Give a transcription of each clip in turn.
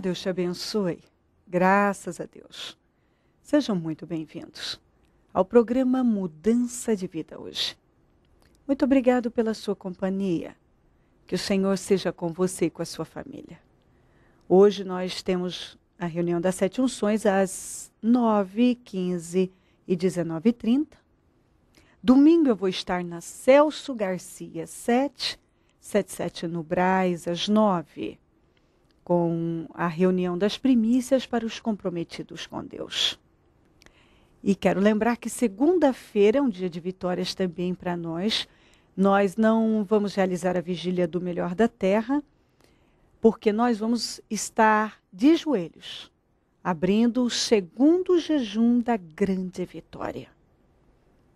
Deus te abençoe. Graças a Deus. Sejam muito bem-vindos ao programa Mudança de Vida hoje. Muito obrigado pela sua companhia. Que o Senhor seja com você e com a sua família. Hoje nós temos a reunião das sete unções às 9, h 15 e 19 h 30 Domingo eu vou estar na Celso Garcia 7, 77 no Braz, às 9. h com a reunião das primícias para os comprometidos com Deus. E quero lembrar que segunda-feira é um dia de vitórias também para nós. Nós não vamos realizar a vigília do melhor da terra, porque nós vamos estar de joelhos, abrindo o segundo jejum da grande vitória.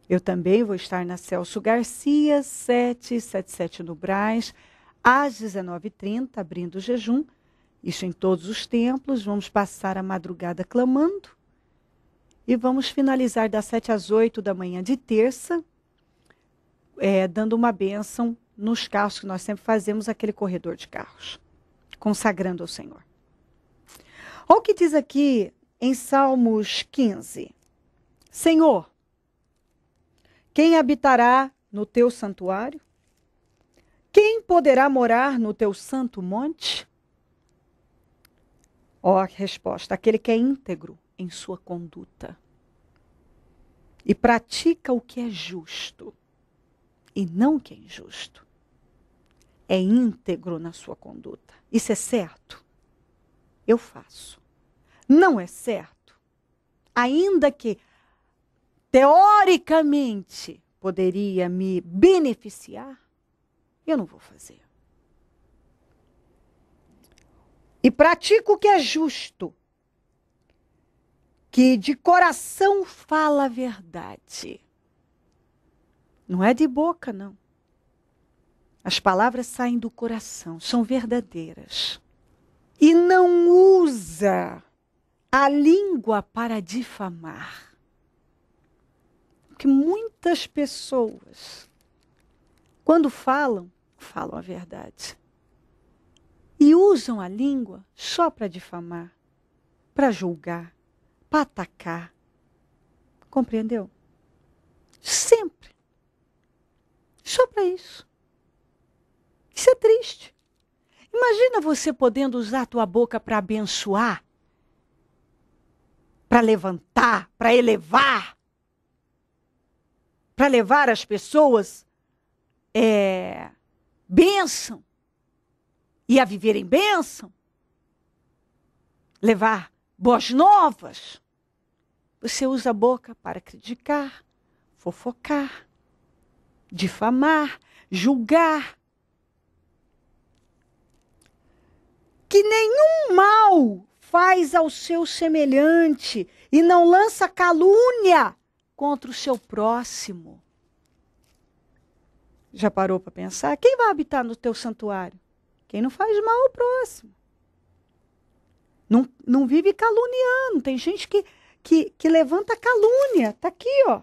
Eu também vou estar na Celso Garcia, 777 no Braz, às 19h30, abrindo o jejum. Isso em todos os templos, vamos passar a madrugada clamando e vamos finalizar das 7 às 8 da manhã de terça, é, dando uma bênção nos carros que nós sempre fazemos, aquele corredor de carros, consagrando ao Senhor. Olha o que diz aqui em Salmos 15: Senhor, quem habitará no teu santuário? Quem poderá morar no teu santo monte? Ó, oh, resposta: aquele que é íntegro em sua conduta e pratica o que é justo e não o que é injusto. É íntegro na sua conduta. Isso é certo? Eu faço. Não é certo? Ainda que teoricamente poderia me beneficiar, eu não vou fazer. e pratica o que é justo, que de coração fala a verdade. Não é de boca, não. As palavras saem do coração, são verdadeiras. E não usa a língua para difamar. Porque muitas pessoas, quando falam, falam a verdade e usam a língua só para difamar, para julgar, para atacar. Compreendeu? Sempre. Só para isso. Isso é triste. Imagina você podendo usar a tua boca para abençoar, para levantar, para elevar, para levar as pessoas é, bênção e a viver em bênção, levar boas novas, você usa a boca para criticar, fofocar, difamar, julgar. Que nenhum mal faz ao seu semelhante e não lança calúnia contra o seu próximo. Já parou para pensar? Quem vai habitar no teu santuário? Quem não faz mal ao próximo. Não, não vive caluniando. Tem gente que, que, que levanta calúnia. Está aqui, ó.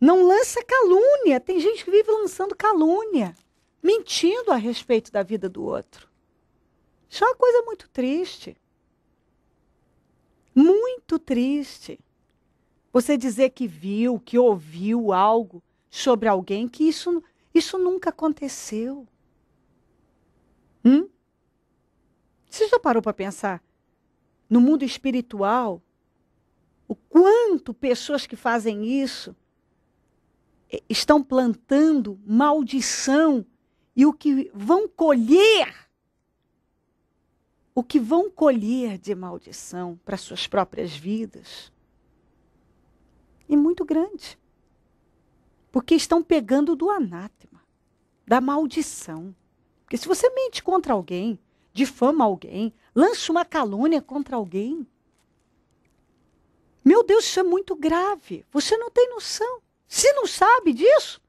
Não lança calúnia. Tem gente que vive lançando calúnia, mentindo a respeito da vida do outro. Isso é uma coisa muito triste. Muito triste. Você dizer que viu, que ouviu algo sobre alguém, que isso, isso nunca aconteceu. Hum? Você já parou para pensar no mundo espiritual o quanto pessoas que fazem isso é, estão plantando maldição e o que vão colher o que vão colher de maldição para suas próprias vidas é muito grande. Porque estão pegando do anátema, da maldição. Porque se você mente contra alguém, difama alguém, lança uma calúnia contra alguém, meu Deus, isso é muito grave. Você não tem noção. Se não sabe disso,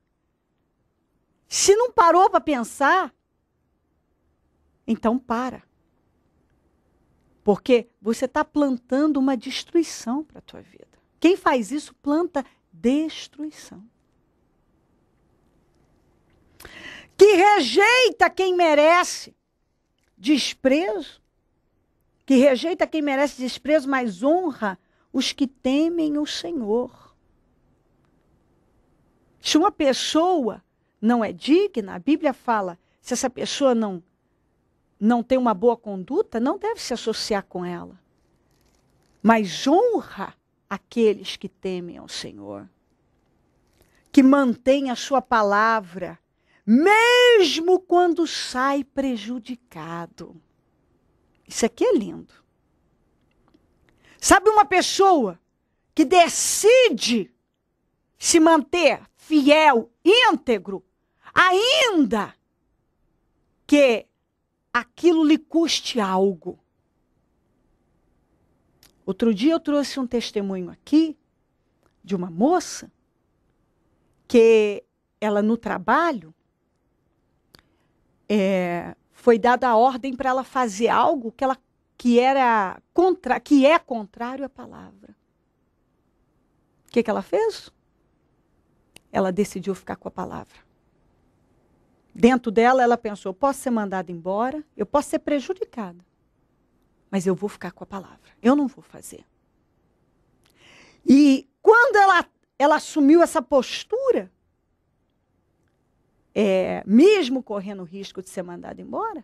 se não parou para pensar, então para. Porque você está plantando uma destruição para a tua vida. Quem faz isso planta destruição que rejeita quem merece desprezo, que rejeita quem merece desprezo, mas honra os que temem o Senhor. Se uma pessoa não é digna, a Bíblia fala, se essa pessoa não não tem uma boa conduta, não deve se associar com ela. Mas honra aqueles que temem ao Senhor, que mantém a sua palavra, mesmo quando sai prejudicado. Isso aqui é lindo. Sabe uma pessoa que decide se manter fiel, íntegro, ainda que aquilo lhe custe algo. Outro dia eu trouxe um testemunho aqui de uma moça que ela no trabalho é, foi dada a ordem para ela fazer algo que ela que era contra, que é contrário à palavra. O que, que ela fez? Ela decidiu ficar com a palavra. Dentro dela, ela pensou: posso ser mandada embora, eu posso ser prejudicada, mas eu vou ficar com a palavra. Eu não vou fazer. E quando ela, ela assumiu essa postura, é, mesmo correndo o risco de ser mandada embora,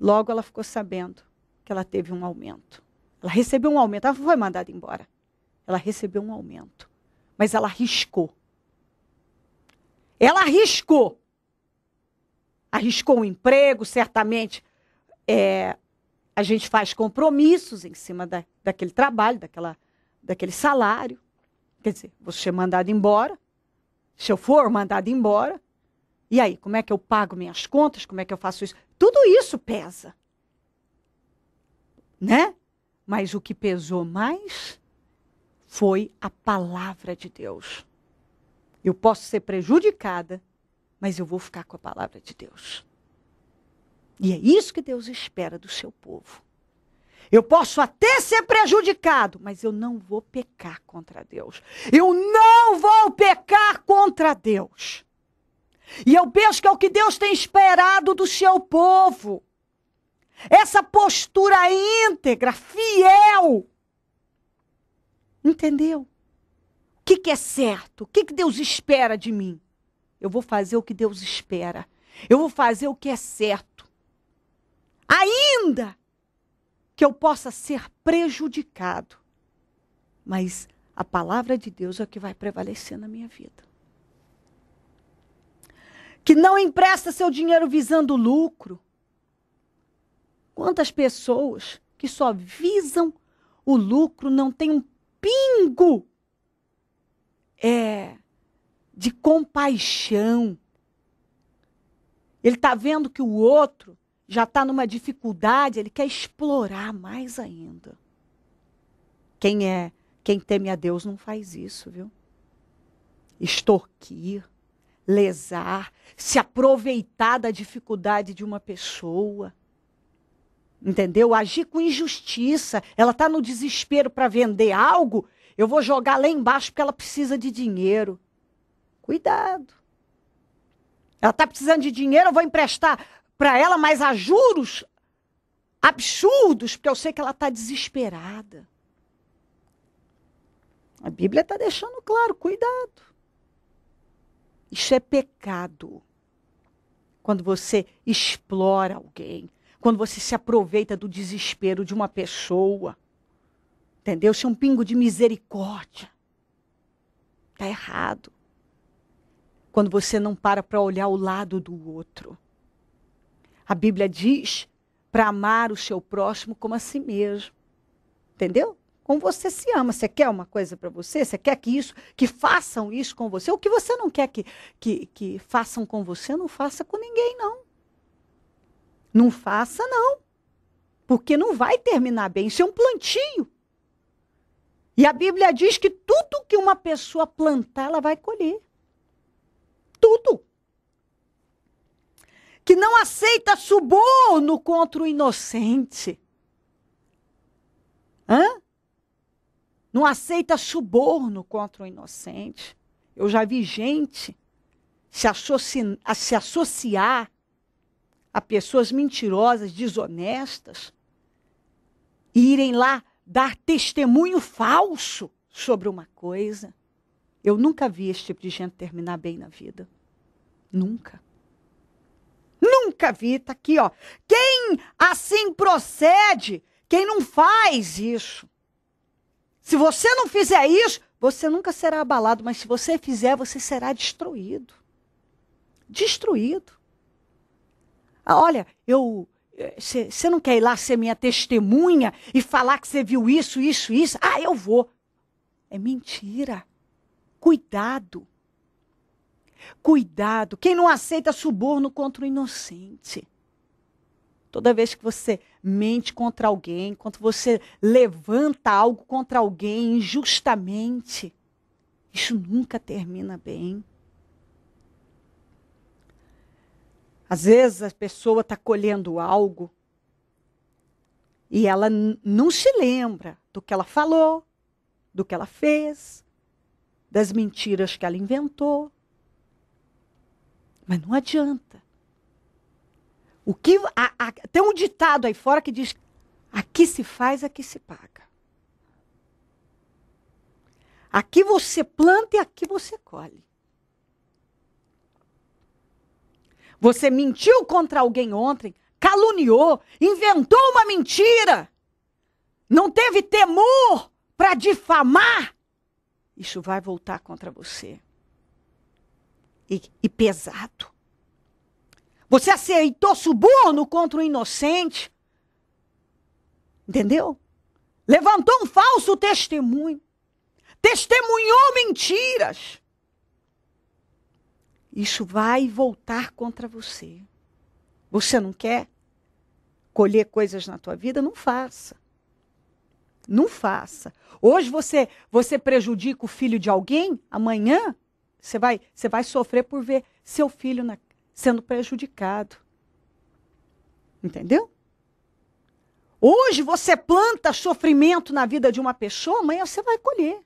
logo ela ficou sabendo que ela teve um aumento. Ela recebeu um aumento, ela foi mandada embora. Ela recebeu um aumento, mas ela arriscou. Ela arriscou. Arriscou o um emprego, certamente. É, a gente faz compromissos em cima da, daquele trabalho, daquela, daquele salário. Quer dizer, você é mandado embora, se eu for mandado embora, e aí, como é que eu pago minhas contas? Como é que eu faço isso? Tudo isso pesa. Né? Mas o que pesou mais foi a palavra de Deus. Eu posso ser prejudicada, mas eu vou ficar com a palavra de Deus. E é isso que Deus espera do seu povo. Eu posso até ser prejudicado, mas eu não vou pecar contra Deus. Eu não não vou pecar contra Deus. E eu penso que é o que Deus tem esperado do seu povo. Essa postura íntegra, fiel. Entendeu? O que, que é certo? O que, que Deus espera de mim? Eu vou fazer o que Deus espera. Eu vou fazer o que é certo. Ainda que eu possa ser prejudicado. Mas a palavra de Deus é o que vai prevalecer na minha vida. Que não empresta seu dinheiro visando lucro. Quantas pessoas que só visam o lucro não têm um pingo é, de compaixão. Ele está vendo que o outro já está numa dificuldade, ele quer explorar mais ainda. Quem é quem teme a Deus não faz isso, viu? Estorquir, lesar, se aproveitar da dificuldade de uma pessoa. Entendeu? Agir com injustiça. Ela está no desespero para vender algo, eu vou jogar lá embaixo porque ela precisa de dinheiro. Cuidado. Ela está precisando de dinheiro, eu vou emprestar para ela, mas a juros absurdos, porque eu sei que ela está desesperada. A Bíblia está deixando claro: cuidado. Isso é pecado. Quando você explora alguém, quando você se aproveita do desespero de uma pessoa. Entendeu? Isso é um pingo de misericórdia. Está errado. Quando você não para para olhar o lado do outro. A Bíblia diz para amar o seu próximo como a si mesmo. Entendeu? como você se ama. Você quer uma coisa para você? Você quer que isso, que façam isso com você? O que você não quer que, que, que façam com você, não faça com ninguém, não. Não faça, não. Porque não vai terminar bem. Isso é um plantio. E a Bíblia diz que tudo que uma pessoa plantar, ela vai colher. Tudo. Que não aceita suborno contra o inocente. Hã? Não aceita suborno contra o inocente. Eu já vi gente se, associ... se associar a pessoas mentirosas, desonestas, e irem lá dar testemunho falso sobre uma coisa. Eu nunca vi esse tipo de gente terminar bem na vida. Nunca. Nunca vi, tá aqui, ó. Quem assim procede, quem não faz isso, se você não fizer isso, você nunca será abalado, mas se você fizer, você será destruído. Destruído. Ah, olha, eu você eh, não quer ir lá ser minha testemunha e falar que você viu isso, isso, isso? Ah, eu vou. É mentira. Cuidado. Cuidado. Quem não aceita suborno contra o inocente. Toda vez que você mente contra alguém, quando você levanta algo contra alguém injustamente, isso nunca termina bem. Às vezes a pessoa está colhendo algo e ela não se lembra do que ela falou, do que ela fez, das mentiras que ela inventou. Mas não adianta. O que a, a, tem um ditado aí fora que diz: aqui se faz, aqui se paga. Aqui você planta e aqui você colhe. Você mentiu contra alguém ontem, caluniou, inventou uma mentira, não teve temor para difamar. Isso vai voltar contra você. e, e pesado. Você aceitou suborno contra o inocente. Entendeu? Levantou um falso testemunho. Testemunhou mentiras. Isso vai voltar contra você. Você não quer colher coisas na tua vida? Não faça. Não faça. Hoje você você prejudica o filho de alguém, amanhã você vai você vai sofrer por ver seu filho na, sendo prejudicado. Entendeu? Hoje você planta sofrimento na vida de uma pessoa, amanhã você vai colher.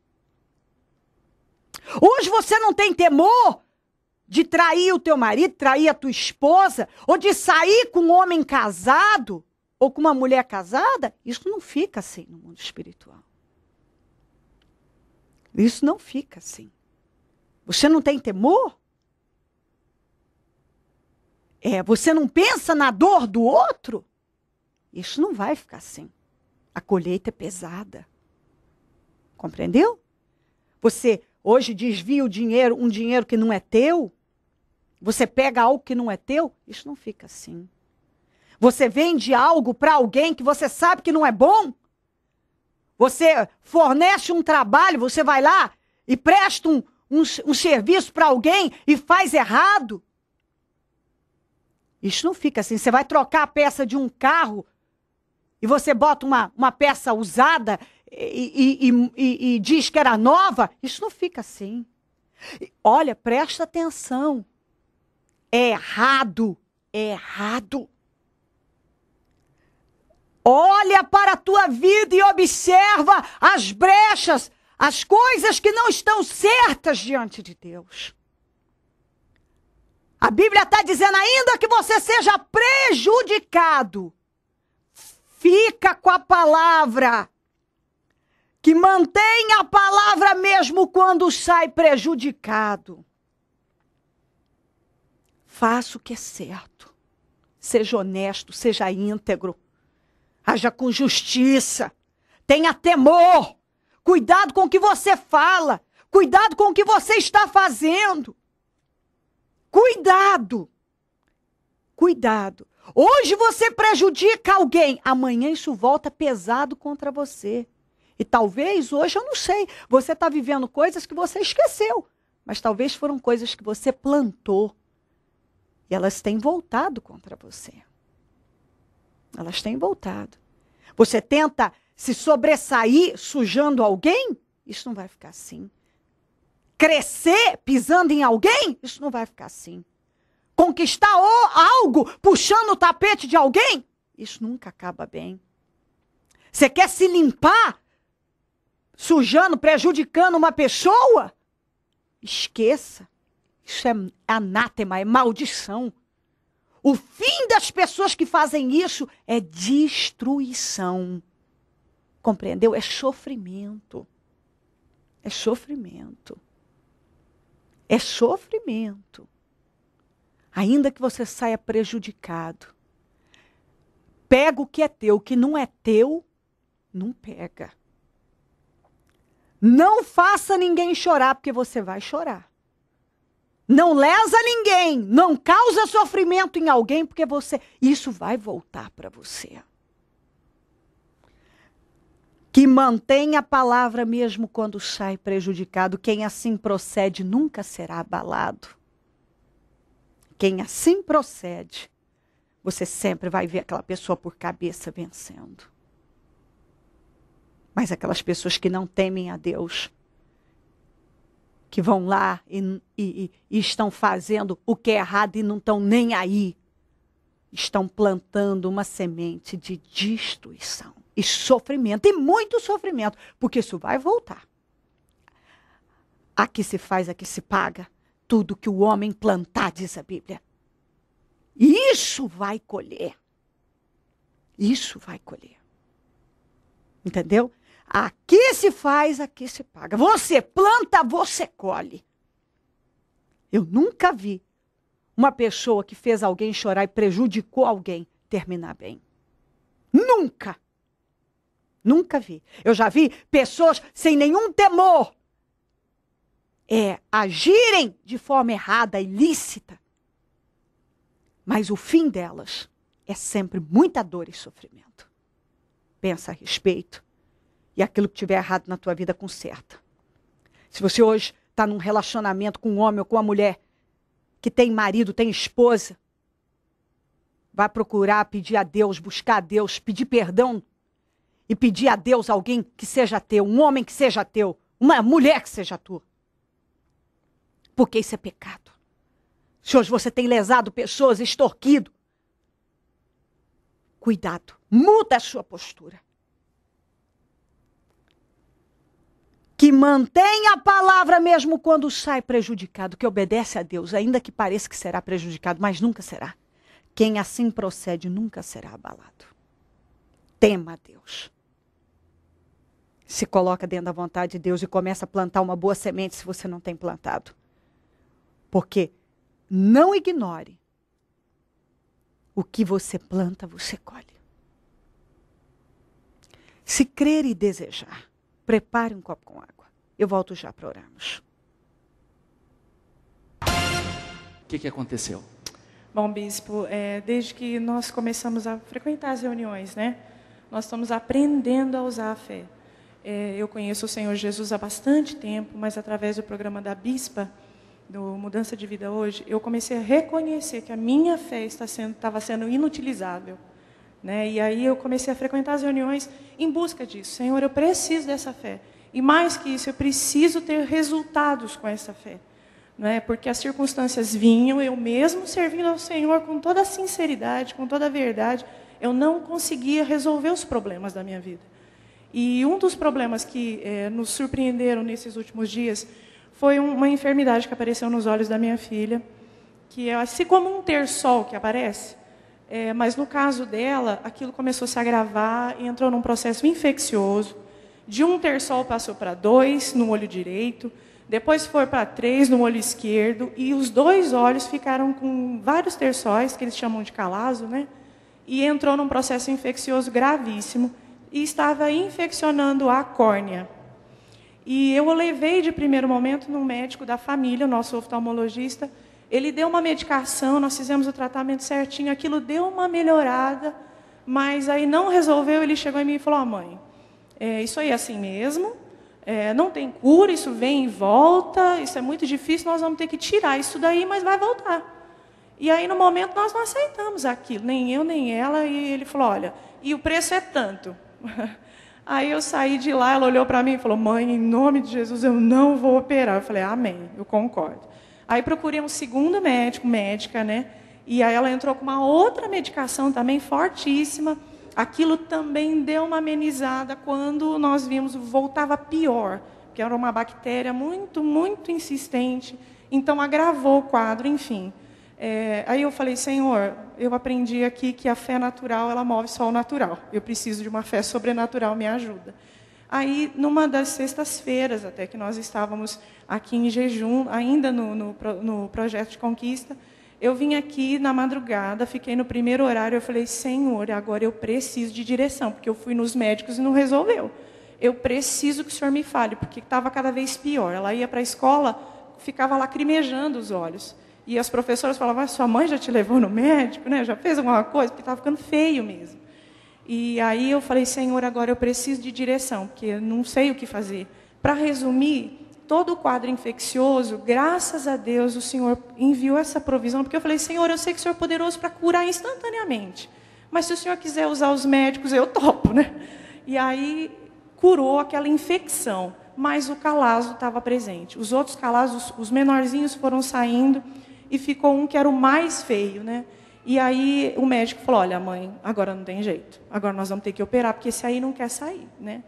Hoje você não tem temor de trair o teu marido, trair a tua esposa, ou de sair com um homem casado ou com uma mulher casada, isso não fica assim no mundo espiritual. Isso não fica assim. Você não tem temor? é, você não pensa na dor do outro, isso não vai ficar assim. A colheita é pesada. Compreendeu? Você hoje desvia o dinheiro, um dinheiro que não é teu, você pega algo que não é teu, isso não fica assim. Você vende algo para alguém que você sabe que não é bom? Você fornece um trabalho, você vai lá e presta um, um, um serviço para alguém e faz errado? Isso não fica assim. Você vai trocar a peça de um carro e você bota uma, uma peça usada e, e, e, e diz que era nova. Isso não fica assim. Olha, presta atenção. É errado. É errado. Olha para a tua vida e observa as brechas, as coisas que não estão certas diante de Deus. A Bíblia está dizendo ainda que você seja prejudicado. Fica com a palavra. Que mantém a palavra mesmo quando sai prejudicado. Faça o que é certo. Seja honesto, seja íntegro. Haja com justiça. Tenha temor. Cuidado com o que você fala. Cuidado com o que você está fazendo. Cuidado! Cuidado. Hoje você prejudica alguém, amanhã isso volta pesado contra você. E talvez hoje, eu não sei, você está vivendo coisas que você esqueceu, mas talvez foram coisas que você plantou. E elas têm voltado contra você. Elas têm voltado. Você tenta se sobressair sujando alguém? Isso não vai ficar assim crescer pisando em alguém, isso não vai ficar assim. Conquistar algo puxando o tapete de alguém, isso nunca acaba bem. Você quer se limpar sujando, prejudicando uma pessoa? Esqueça. Isso é anátema, é maldição. O fim das pessoas que fazem isso é destruição. Compreendeu? É sofrimento. É sofrimento é sofrimento. Ainda que você saia prejudicado. Pega o que é teu, o que não é teu, não pega. Não faça ninguém chorar, porque você vai chorar. Não lesa ninguém, não causa sofrimento em alguém, porque você isso vai voltar para você que mantém a palavra mesmo quando sai prejudicado. Quem assim procede nunca será abalado. Quem assim procede, você sempre vai ver aquela pessoa por cabeça vencendo. Mas aquelas pessoas que não temem a Deus, que vão lá e, e, e estão fazendo o que é errado e não estão nem aí, estão plantando uma semente de destruição. E sofrimento, e muito sofrimento, porque isso vai voltar. Aqui se faz, aqui se paga. Tudo que o homem plantar, diz a Bíblia. Isso vai colher. Isso vai colher. Entendeu? Aqui se faz, aqui se paga. Você planta, você colhe. Eu nunca vi uma pessoa que fez alguém chorar e prejudicou alguém terminar bem. Nunca! Nunca vi. Eu já vi pessoas sem nenhum temor é, agirem de forma errada, ilícita. Mas o fim delas é sempre muita dor e sofrimento. Pensa a respeito e aquilo que tiver errado na tua vida conserta. Se você hoje está num relacionamento com um homem ou com uma mulher que tem marido, tem esposa, vai procurar pedir a Deus, buscar a Deus, pedir perdão e pedir a Deus alguém que seja teu, um homem que seja teu, uma mulher que seja tua. Porque isso é pecado. Se hoje você tem lesado pessoas, extorquido, cuidado, muda a sua postura. que mantenha a palavra mesmo quando sai prejudicado, que obedece a Deus, ainda que pareça que será prejudicado, mas nunca será. Quem assim procede nunca será abalado tema Deus. Se coloca dentro da vontade de Deus e começa a plantar uma boa semente se você não tem plantado. Porque não ignore. O que você planta, você colhe. Se crer e desejar, prepare um copo com água. Eu volto já para orarmos. O que, que aconteceu? Bom, bispo, é, desde que nós começamos a frequentar as reuniões, né? nós estamos aprendendo a usar a fé. É, eu conheço o Senhor Jesus há bastante tempo, mas através do programa da Bispa, do Mudança de Vida Hoje, eu comecei a reconhecer que a minha fé sendo, estava sendo inutilizável. Né? E aí eu comecei a frequentar as reuniões em busca disso. Senhor, eu preciso dessa fé. E mais que isso, eu preciso ter resultados com essa fé. Né? Porque as circunstâncias vinham, eu mesmo servindo ao Senhor com toda a sinceridade, com toda a verdade, eu não conseguia resolver os problemas da minha vida. E um dos problemas que é, nos surpreenderam nesses últimos dias foi uma enfermidade que apareceu nos olhos da minha filha, que é assim como um terçol que aparece, é, mas no caso dela, aquilo começou a se agravar e entrou num processo infeccioso. De um terçol passou para dois no olho direito, depois foi para três no olho esquerdo, e os dois olhos ficaram com vários terçóis, que eles chamam de calazo, né? e entrou num processo infeccioso gravíssimo e estava infeccionando a córnea. E eu o levei de primeiro momento no médico da família, o nosso oftalmologista. Ele deu uma medicação, nós fizemos o tratamento certinho, aquilo deu uma melhorada, mas aí não resolveu. Ele chegou em mim e falou: oh, mãe, é, isso aí é assim mesmo, é, não tem cura, isso vem e volta, isso é muito difícil, nós vamos ter que tirar isso daí, mas vai voltar. E aí, no momento, nós não aceitamos aquilo, nem eu, nem ela. E ele falou: olha, e o preço é tanto. Aí eu saí de lá, ela olhou para mim e falou: mãe, em nome de Jesus, eu não vou operar. Eu falei: amém, eu concordo. Aí procurei um segundo médico, médica, né? E aí ela entrou com uma outra medicação também fortíssima. Aquilo também deu uma amenizada quando nós vimos voltava pior, que era uma bactéria muito, muito insistente. Então agravou o quadro, enfim. É, aí eu falei, Senhor, eu aprendi aqui que a fé natural, ela move só o natural. Eu preciso de uma fé sobrenatural, me ajuda. Aí, numa das sextas-feiras, até que nós estávamos aqui em jejum, ainda no, no, no projeto de conquista, eu vim aqui na madrugada, fiquei no primeiro horário, eu falei, Senhor, agora eu preciso de direção, porque eu fui nos médicos e não resolveu. Eu preciso que o Senhor me fale, porque estava cada vez pior. Ela ia para a escola, ficava lacrimejando os olhos. E as professoras falavam, ah, sua mãe já te levou no médico, né? já fez alguma coisa, porque estava ficando feio mesmo. E aí eu falei, Senhor, agora eu preciso de direção, porque eu não sei o que fazer. Para resumir, todo o quadro infeccioso, graças a Deus, o Senhor enviou essa provisão, porque eu falei, Senhor, eu sei que o Senhor é poderoso para curar instantaneamente. Mas se o Senhor quiser usar os médicos, eu topo, né? E aí curou aquela infecção, mas o calazo estava presente. Os outros calazos, os menorzinhos foram saindo e ficou um que era o mais feio, né? E aí o médico falou: "Olha, mãe, agora não tem jeito. Agora nós vamos ter que operar porque esse aí não quer sair, né?"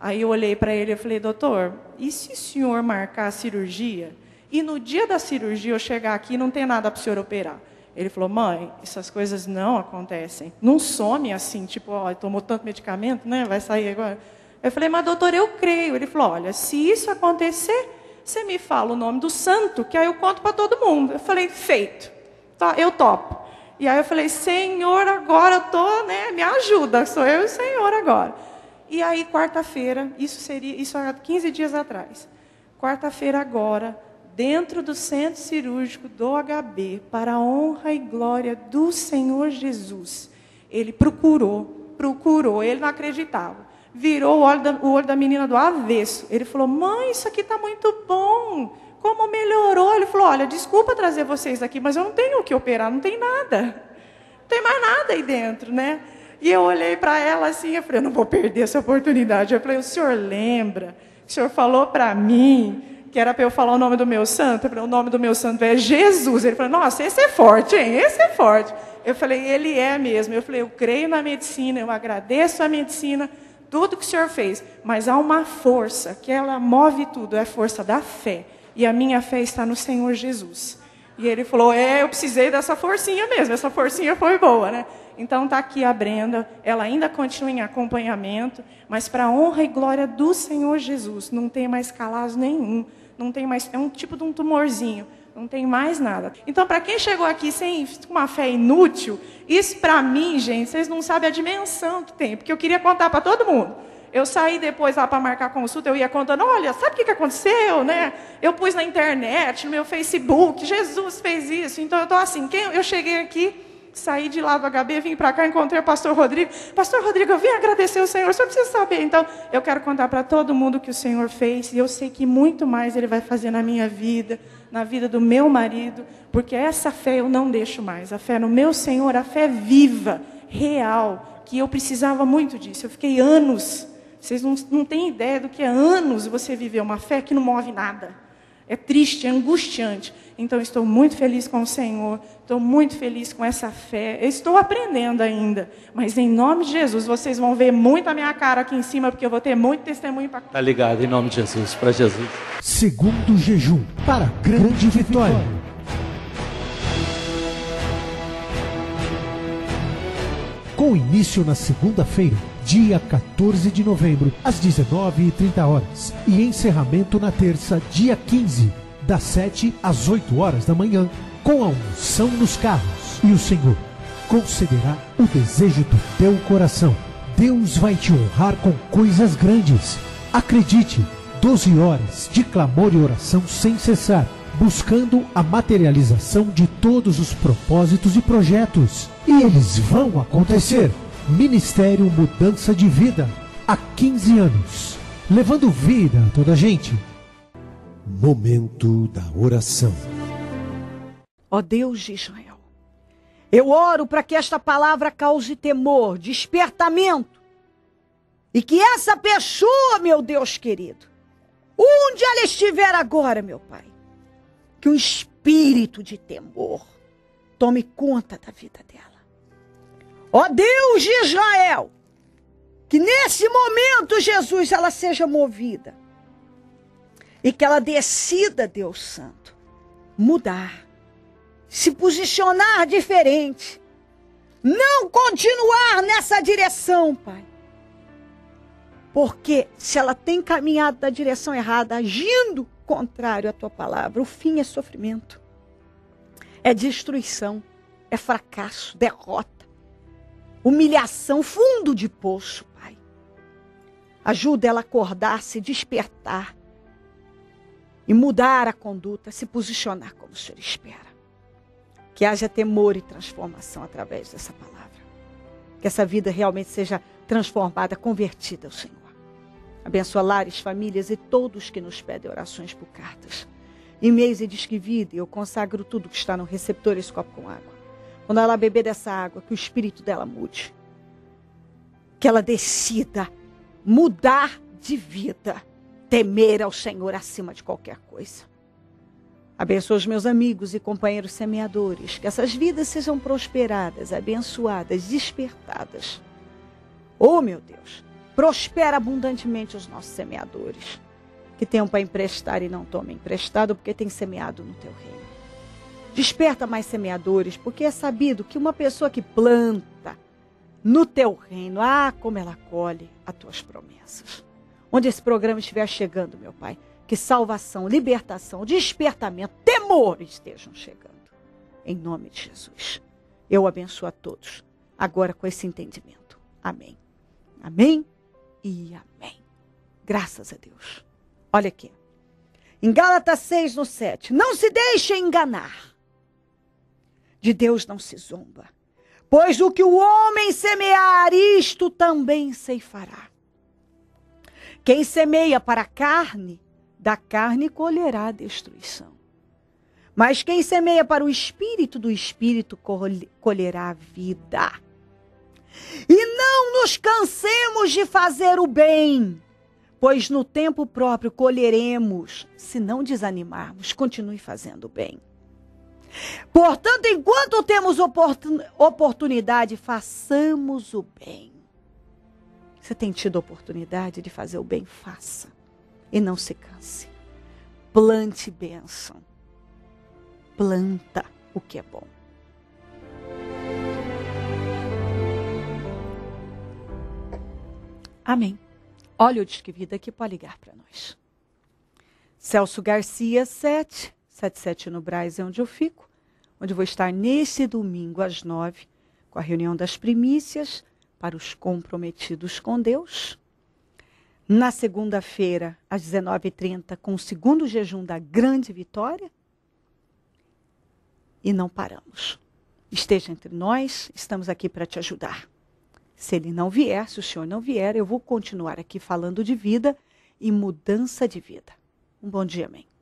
Aí eu olhei para ele e falei: "Doutor, e se o senhor marcar a cirurgia e no dia da cirurgia eu chegar aqui e não tem nada para o senhor operar?" Ele falou: "Mãe, essas coisas não acontecem. Não some assim, tipo, ó, tomou tanto medicamento, né? Vai sair agora." Eu falei: "Mas doutor, eu creio." Ele falou: "Olha, se isso acontecer, você me fala o nome do santo, que aí eu conto para todo mundo. Eu falei, feito. Tá, eu topo. E aí eu falei, Senhor, agora eu tô, né? Me ajuda, sou eu e o Senhor agora. E aí, quarta-feira, isso seria, isso há 15 dias atrás. Quarta-feira agora, dentro do centro cirúrgico do HB, para a honra e glória do Senhor Jesus. Ele procurou, procurou, ele não acreditava virou o olho, da, o olho da menina do avesso. Ele falou: Mãe, isso aqui está muito bom. Como melhorou? Ele falou: Olha, desculpa trazer vocês aqui, mas eu não tenho o que operar, não tem nada. Não tem mais nada aí dentro, né? E eu olhei para ela assim, eu falei: Eu não vou perder essa oportunidade. Eu falei: O senhor lembra? O senhor falou para mim que era para eu falar o nome do meu santo. Eu falei, o nome do meu santo é Jesus. Ele falou, nossa, esse é forte, hein? Esse é forte. Eu falei, ele é mesmo. Eu falei, eu creio na medicina, eu agradeço a medicina, tudo que o Senhor fez, mas há uma força que ela move tudo, é a força da fé. E a minha fé está no Senhor Jesus. E ele falou: É, eu precisei dessa forcinha mesmo, essa forcinha foi boa, né? Então está aqui a Brenda, ela ainda continua em acompanhamento, mas para a honra e glória do Senhor Jesus, não tem mais calado nenhum, não tem mais. É um tipo de um tumorzinho, não tem mais nada. Então, para quem chegou aqui sem uma fé inútil, isso para mim, gente, vocês não sabem a dimensão que tem, porque eu queria contar para todo mundo. Eu saí depois lá para marcar consulta, eu ia contando, olha, sabe o que, que aconteceu, né? Eu pus na internet, no meu Facebook, Jesus fez isso. Então eu estou assim, quem, eu cheguei aqui, saí de lá do HB, vim para cá, encontrei o pastor Rodrigo. Pastor Rodrigo, eu vim agradecer o Senhor, só precisa saber. Então, eu quero contar para todo mundo o que o Senhor fez, e eu sei que muito mais Ele vai fazer na minha vida na vida do meu marido, porque essa fé eu não deixo mais. A fé no meu Senhor, a fé viva, real, que eu precisava muito disso. Eu fiquei anos. Vocês não, não têm ideia do que é anos você viver uma fé que não move nada. É triste, é angustiante. Então, estou muito feliz com o Senhor, estou muito feliz com essa fé. Eu estou aprendendo ainda, mas em nome de Jesus, vocês vão ver muito a minha cara aqui em cima, porque eu vou ter muito testemunho para. Tá ligado, em nome de Jesus, para Jesus. Segundo jejum, para grande, grande vitória. vitória. com início na segunda-feira, dia 14 de novembro, às 19h30 e encerramento na terça, dia 15, das 7 às 8 horas da manhã, com a unção nos carros. E o Senhor concederá o desejo do teu coração. Deus vai te honrar com coisas grandes. Acredite, 12 horas de clamor e oração sem cessar, buscando a materialização de todos os propósitos e projetos. E eles vão acontecer. Ministério Mudança de Vida, há 15 anos, levando vida a toda a gente. Momento da oração. Ó Deus de Israel, eu oro para que esta palavra cause temor, despertamento, e que essa pessoa, meu Deus querido, onde ela estiver agora, meu Pai, que o um espírito de temor tome conta da vida dela. Ó Deus de Israel, que nesse momento, Jesus, ela seja movida e que ela decida, Deus Santo, mudar, se posicionar diferente, não continuar nessa direção, Pai. Porque se ela tem caminhado na direção errada, agindo contrário à tua palavra, o fim é sofrimento, é destruição, é fracasso, derrota, humilhação, fundo de poço, Pai. Ajuda ela a acordar, se despertar e mudar a conduta, se posicionar como o Senhor espera. Que haja temor e transformação através dessa palavra. Que essa vida realmente seja transformada, convertida ao Senhor. Abençoa lares, famílias e todos que nos pedem orações por cartas. e meios e diz que vida, eu consagro tudo que está no receptor esse copo com água. Quando ela beber dessa água, que o espírito dela mude. Que ela decida mudar de vida temer ao Senhor acima de qualquer coisa. Abençoa os meus amigos e companheiros semeadores, que essas vidas sejam prosperadas, abençoadas, despertadas. Oh, meu Deus, prospera abundantemente os nossos semeadores, que tenham para emprestar e não tomem emprestado, porque tem semeado no teu reino. Desperta mais semeadores, porque é sabido que uma pessoa que planta no teu reino, ah, como ela colhe as tuas promessas onde esse programa estiver chegando, meu Pai. Que salvação, libertação, despertamento, temor estejam chegando. Em nome de Jesus. Eu abençoo a todos, agora com esse entendimento. Amém. Amém e amém. Graças a Deus. Olha aqui. Em Gálatas 6, no 7. Não se deixe enganar. De Deus não se zomba. Pois o que o homem semear, isto também ceifará. Quem semeia para a carne, da carne colherá destruição. Mas quem semeia para o espírito, do espírito colherá vida. E não nos cansemos de fazer o bem, pois no tempo próprio colheremos, se não desanimarmos. Continue fazendo o bem. Portanto, enquanto temos oportunidade, façamos o bem. Você tem tido a oportunidade de fazer o bem, faça. E não se canse. Plante bênção. Planta o que é bom. Amém. Olha o Disque Vida que pode ligar para nós. Celso Garcia, 7, 77 no Braz, é onde eu fico, onde vou estar neste domingo às 9, com a reunião das primícias para os comprometidos com Deus. Na segunda-feira, às 19h30, com o segundo jejum da grande vitória. E não paramos. Esteja entre nós, estamos aqui para te ajudar. Se ele não vier, se o senhor não vier, eu vou continuar aqui falando de vida e mudança de vida. Um bom dia, amém.